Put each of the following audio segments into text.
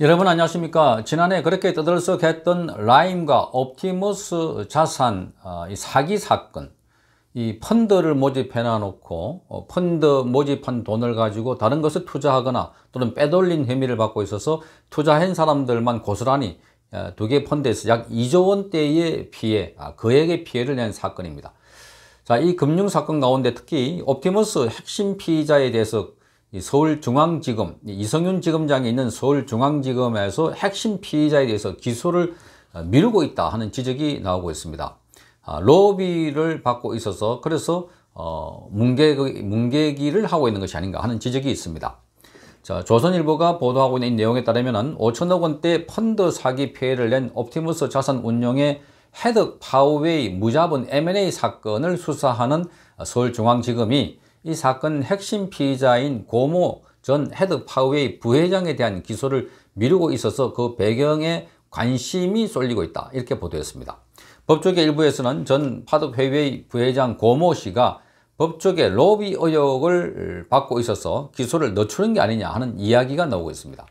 여러분 안녕하십니까 지난해 그렇게 떠들썩했던 라임과 옵티머스 자산 아, 사기 사건 이 펀드를 모집해 놔놓고 어, 펀드 모집한 돈을 가지고 다른 것을 투자하거나 또는 빼돌린 혐의를 받고 있어서 투자한 사람들만 고스란히 아, 두개 펀드에서 약 2조 원대의 피해, 아, 그에게 피해를 낸 사건입니다. 자, 이 금융사건 가운데 특히 옵티머스 핵심 피의자에 대해서 서울중앙지검, 이성윤 지검장이 있는 서울중앙지검에서 핵심 피의자에 대해서 기소를 어, 미루고 있다 하는 지적이 나오고 있습니다. 아, 로비를 받고 있어서 그래서 어, 뭉개, 뭉개기를 하고 있는 것이 아닌가 하는 지적이 있습니다. 자, 조선일보가 보도하고 있는 내용에 따르면 5천억 원대 펀드 사기 피해를 낸 옵티머스 자산운용의 헤드 파워웨이 무자본 M&A 사건을 수사하는 서울중앙지검이 이 사건 핵심 피의자인 고모 전 헤드 파웨이 부회장에 대한 기소를 미루고 있어서 그 배경에 관심이 쏠리고 있다 이렇게 보도했습니다. 법조계 일부에서는 전 파독 회의 부회장 고모 씨가 법조계 로비 의혹을 받고 있어서 기소를 늦추는 게 아니냐 하는 이야기가 나오고 있습니다.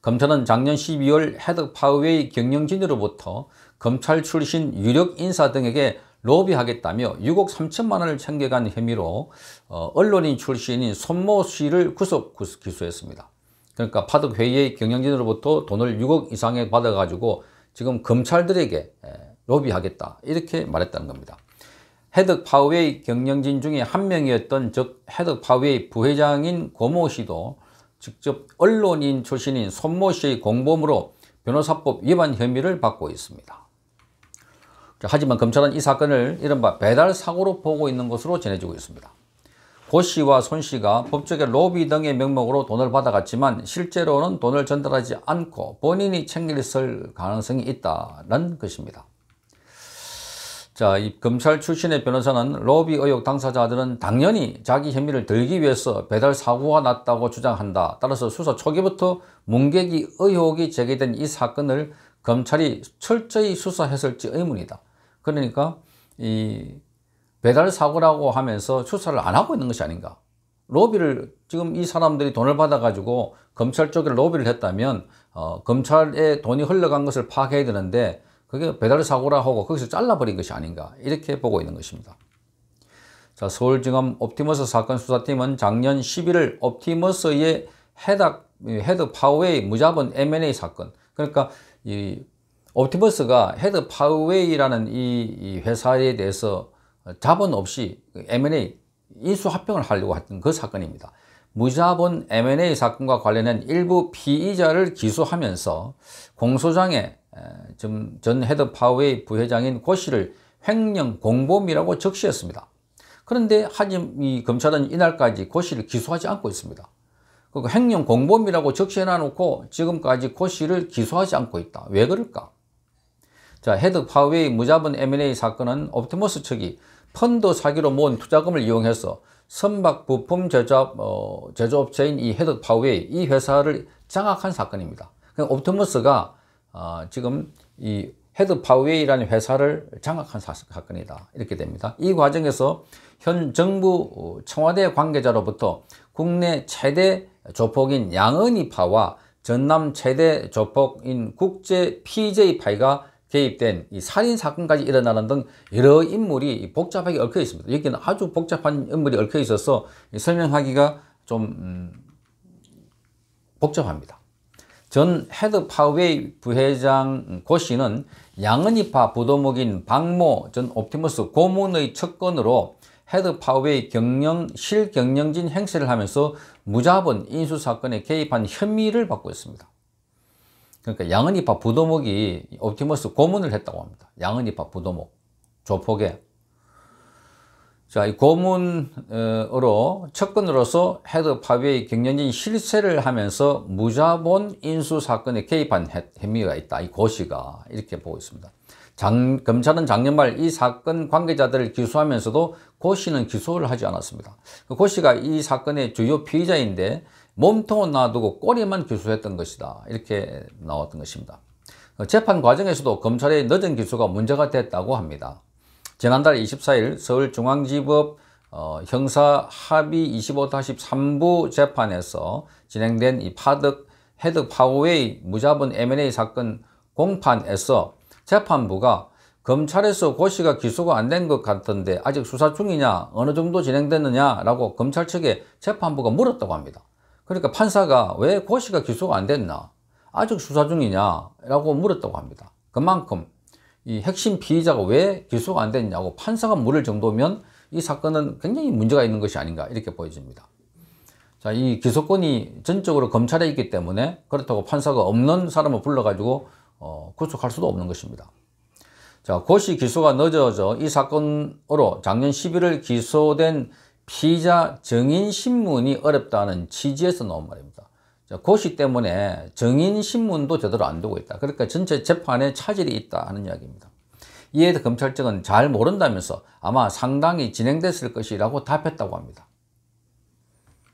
검찰은 작년 12월 헤드 파웨이 경영진으로부터 검찰 출신 유력 인사 등에게 로비하겠다며 6억 3천만 원을 챙겨간 혐의로 어, 언론인 출신인 손모 씨를 구속 기소했습니다. 그러니까 파독 회의의 경영진으로부터 돈을 6억 이상에 받아가지고 지금 검찰들에게 로비하겠다 이렇게 말했다는 겁니다. 헤덕 파웨이 경영진 중에 한 명이었던 즉 헤덕 파웨이 부회장인 고모 씨도 직접 언론인 출신인 손모 씨의 공범으로 변호사법 위반 혐의를 받고 있습니다. 하지만 검찰은 이 사건을 이른바 배달 사고로 보고 있는 것으로 전해지고 있습니다. 고 씨와 손 씨가 법적인 로비 등의 명목으로 돈을 받아갔지만 실제로는 돈을 전달하지 않고 본인이 챙겼 가능성이 있다는 것입니다. 자, 이 검찰 출신의 변호사는 로비 의혹 당사자들은 당연히 자기 혐의를 들기 위해서 배달 사고가 났다고 주장한다. 따라서 수사 초기부터 문객이 의혹이 제기된 이 사건을 검찰이 철저히 수사했을지 의문이다. 그러니까 이 배달 사고라고 하면서 수사를 안 하고 있는 것이 아닌가. 로비를 지금 이 사람들이 돈을 받아가지고 검찰 쪽에 로비를 했다면 어, 검찰에 돈이 흘러간 것을 파악해야 되는데 그게 배달 사고라 하고 거기서 잘라버린 것이 아닌가 이렇게 보고 있는 것입니다. 자, 서울중앙 옵티머스 사건 수사팀은 작년 11일 옵티머스의 헤드 파웨이 무자본 M&A 사건 그러니까 이 옵티머스가 헤드 파웨이라는 이 회사에 대해서 자본 없이 M&A 인수 합병을 하려고 했던 그 사건입니다. 무자본 M&A 사건과 관련한 일부 피의자를 기소하면서 공소장에 전 헤드 파웨이 부회장인 고 씨를 횡령 공범이라고 적시했습니다. 그런데 하지이 검찰은 이날까지 고 씨를 기소하지 않고 있습니다. 그 횡령 공범이라고 적시해 놔놓고 지금까지 고 씨를 기소하지 않고 있다. 왜 그럴까? 자, 헤드 파웨이 무자본 M&A 사건은 옵티머스 측이 펀드 사기로 모은 투자금을 이용해서 선박 부품 제조업, 어, 제조업체인 이 헤드 파웨이 이 회사를 장악한 사건입니다. 그러니까 옵티머스가 어, 지금 이 헤드 파웨이라는 회사를 장악한 사, 건이다 이렇게 됩니다. 이 과정에서 현 정부 어, 청와대 관계자로부터 국내 최대 조폭인 양은이파와 전남 최대 조폭인 국제 PJ파가 이 개입된 이 살인 사건까지 일어나는 등 여러 인물이 복잡하게 얽혀 있습니다. 여기는 아주 복잡한 인물이 얽혀 있어서 설명하기가 좀 음, 복잡합니다. 전 헤드 파웨이 부회장 고 씨는 양은이파 부도목인 박모 전 옵티머스 고문의 척건으로 헤드 파웨이 경영, 실경영진 행세를 하면서 무자본 인수 사건에 개입한 혐의를 받고 있습니다. 그러니까 양은이파 부도목이 옵티머스 고문을 했다고 합니다. 양은이파 부도목 조폭에 자, 이 고문으로 측근으로서 헤드 파비의 경련진 실세를 하면서 무자본 인수 사건에 개입한 혐의가 있다. 이 고시가 이렇게 보고 있습니다. 장, 검찰은 작년 말 이 사건 관계자들을 기소하면서도 고씨는 기소를 하지 않았습니다. 그 고씨가 이 사건의 주요 피의자인데 몸통은 놔두고 꼬리만 기소했던 것이다. 이렇게 나왔던 것입니다. 그 재판 과정에서도 검찰의 늦은 기소가 문제가 됐다고 합니다. 지난달 24일 서울중앙지법 어, 형사합의 25-3부 재판에서 진행된 이 파득 헤드 파워웨이 무자본 M&A 사건 공판에서 재판부가 검찰에서 고시가 기소가 안 된 것 같은데 아직 수사 중이냐 어느 정도 진행됐느냐라고 검찰 측에 재판부가 물었다고 합니다. 그러니까 판사가 왜 고씨가 기소가 안 됐나? 아직 수사 중이냐? 라고 물었다고 합니다. 그만큼 이 핵심 피의자가 왜 기소가 안 됐냐고 판사가 물을 정도면 이 사건은 굉장히 문제가 있는 것이 아닌가 이렇게 보여집니다. 자, 이 기소권이 전적으로 검찰에 있기 때문에 그렇다고 판사가 없는 사람을 불러가지고 어, 구속할 수도 없는 것입니다. 자, 고시 기소가 늦어져 이 사건으로 작년 11월 기소된 피자 증인신문이 어렵다는 취지에서 나온 말입니다. 고시 때문에 증인신문도 제대로 안 되고 있다. 그러니까 전체 재판에 차질이 있다 하는 이야기입니다. 이에 대해 검찰 측은 잘 모른다면서 아마 상당히 진행됐을 것이라고 답했다고 합니다.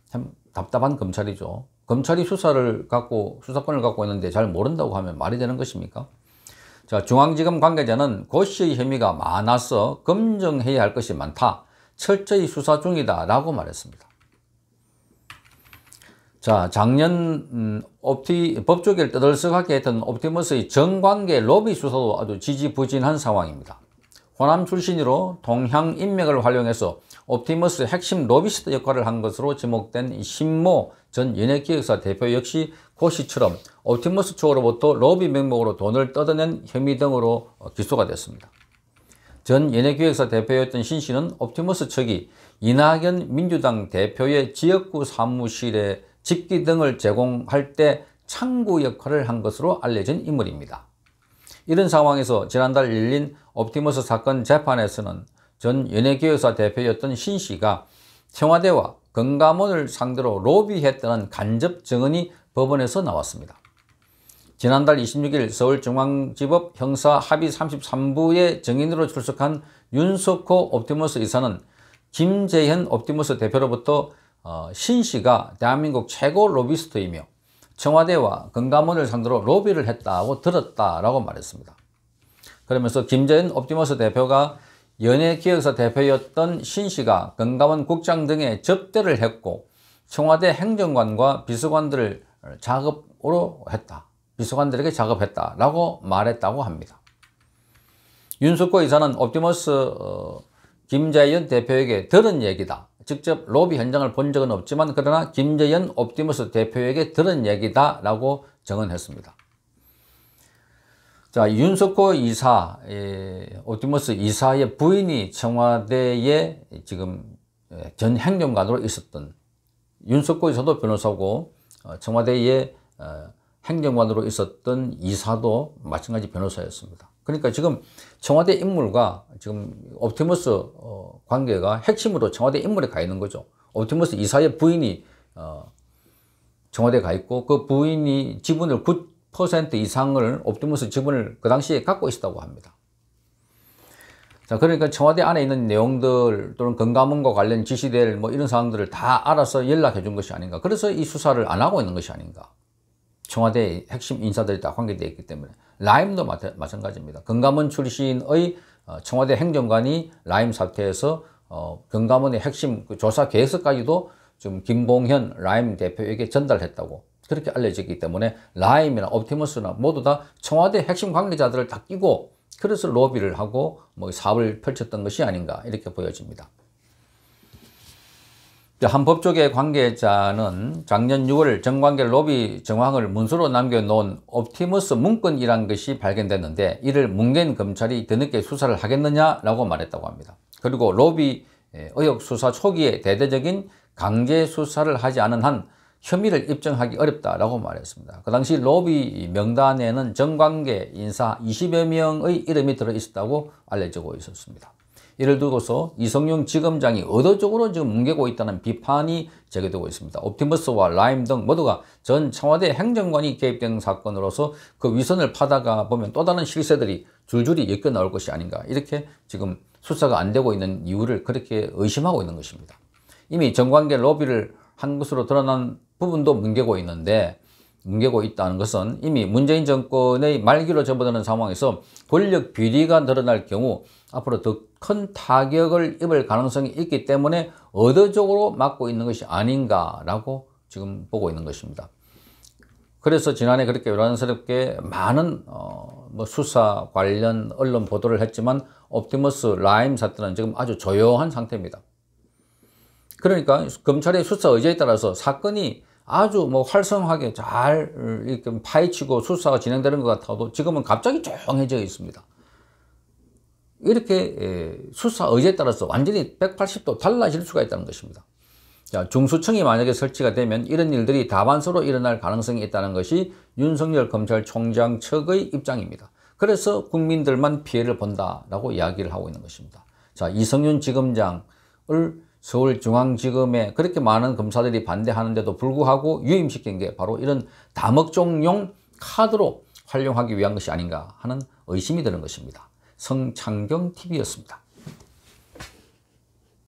참 답답한 검찰이죠. 검찰이 수사를 갖고 수사권을 갖고 있는데 잘 모른다고 하면 말이 되는 것입니까? 자, 중앙지검 관계자는 고씨의 혐의가 많아서 검증해야 할 것이 많다. 철저히 수사 중이다 라고 말했습니다. 자, 작년 음, 옵티, 법조계를 떠들썩하게 했던 옵티머스의 정관계 로비 수사도 아주 지지부진한 상황입니다. 호남 출신으로 동향 인맥을 활용해서 옵티머스 핵심 로비스트 역할을 한 것으로 지목된 신모 전 연예기획사 대표 역시 고시처럼 옵티머스 쪽으로부터 로비 명목으로 돈을 뜯어낸 혐의 등으로 기소가 됐습니다. 전 연예기획사 대표였던 신 씨는 옵티머스 측이 이낙연 민주당 대표의 지역구 사무실에 직기 등을 제공할 때 창구 역할을 한 것으로 알려진 인물입니다. 이런 상황에서 지난달 열린 옵티머스 사건 재판에서는 전 연예기획사 대표였던 신 씨가 청와대와 건가문을 상대로 로비했다는 간접 증언이 법원에서 나왔습니다. 지난달 26일 서울중앙지법 형사 합의 33부의 증인으로 출석한 윤석호 옵티머스 이사는 김재현 옵티머스 대표로부터 어, 신 씨가 대한민국 최고 로비스트이며 청와대와 건가원을 상대로 로비를 했다고 들었다라고 말했습니다. 그러면서 김재현 옵티머스 대표가 연예기획사 대표였던 신 씨가 건가원 국장 등에 접대를 했고 청와대 행정관과 비서관들을 어, 작업으로 했다. 비서관들에게 작업했다라고 말했다고 합니다. 윤석호 이사는 옵티머스 어, 김재현 대표에게 들은 얘기다. 직접 로비 현장을 본 적은 없지만 그러나 김재현 옵티머스 대표에게 들은 얘기다라고 정언했습니다. 자 윤석호 이사, 예, 옵티머스 이사의 부인이 청와대에 지금 예, 전 행정관으로 있었던 윤석호 이사도 변호사고 어, 청와대의 어, 행정관으로 있었던 이사도 마찬가지 변호사였습니다. 그러니까 지금 청와대 인물과 지금 옵티머스 어, 관계가 핵심으로 청와대 인물에 가 있는 거죠. 옵티머스 이사의 부인이 어, 청와대에 가 있고 그 부인이 지분을 9% 이상을 옵티머스 지분을 그 당시에 갖고 있었다고 합니다. 자, 그러니까 청와대 안에 있는 내용들 또는 건가문과 관련 지시될 뭐 이런 사항들을 다 알아서 연락해 준 것이 아닌가. 그래서 이 수사를 안 하고 있는 것이 아닌가. 청와대 핵심 인사들이 다 관계되어 있기 때문에 라임도 마찬가지입니다. 금감원 출신의 어, 청와대 행정관이 라임 사태에서 어, 금감원의 핵심 그 조사 계획서까지도 지금 김봉현 라임 대표에게 전달했다고 그렇게 알려졌기 때문에 라임이나 옵티머스나 모두 다 청와대 핵심 관계자들을 다 끼고 그래서 로비를 하고 뭐 사업을 펼쳤던 것이 아닌가 이렇게 보여집니다. 한법조계 관계자는 작년 6월 정관계 로비 정황을 문서로 남겨놓은 옵티머스 문건이란 것이 발견됐는데 이를 문겐 검찰이 뒤늦게 수사를 하겠느냐라고 말했다고 합니다. 그리고 로비 의혹 수사 초기에 대대적인 강제 수사를 하지 않은 한 혐의를 입증하기 어렵다라고 말했습니다. 그 당시 로비 명단에는 정관계 인사 20여 명의 이름이 들어있었다고 알려지고 있었습니다. 이를 두고서 이성용 지검장이 의도적으로 지금 뭉개고 있다는 비판이 제기되고 있습니다. 옵티머스와 라임 등 모두가 전 청와대 행정관이 개입된 사건으로서 그 위선을 파다가 보면 또 다른 실세들이 줄줄이 엮여 나올 것이 아닌가 이렇게 지금 수사가 안 되고 있는 이유를 그렇게 의심하고 있는 것입니다. 이미 정관계 로비를 한 것으로 드러난 부분도 뭉개고 있는데 뭉개고 있다는 것은 이미 문재인 정권의 말기로 접어드는 상황에서 권력 비리가 드러날 경우 앞으로 더 큰 타격을 입을 가능성이 있기 때문에 의도적으로 막고 있는 것이 아닌가라고 지금 보고 있는 것입니다. 그래서 지난해 그렇게 요란스럽게 많은 어, 뭐 수사 관련 언론 보도를 했지만 옵티머스 라임 사태는 지금 아주 조용한 상태입니다. 그러니까 검찰의 수사 의제에 따라서 사건이 아주 뭐 활성하게 잘 음, 이렇게 파헤치고 수사가 진행되는 것 같아도 지금은 갑자기 조용해져 있습니다. 이렇게 예, 수사 의제에 따라서 완전히 180도 달라질 수가 있다는 것입니다. 자, 중수청이 만약에 설치가 되면 이런 일들이 다반사로 일어날 가능성이 있다는 것이 윤석열 검찰총장 측의 입장입니다. 그래서 국민들만 피해를 본다라고 이야기를 하고 있는 것입니다. 자, 이성윤 지검장을 서울중앙지검에 그렇게 많은 검사들이 반대하는데도 불구하고 유임시킨 게 바로 이런 다목적용 카드로 활용하기 위한 것이 아닌가 하는 의심이 드는 것입니다. 성창경TV였습니다.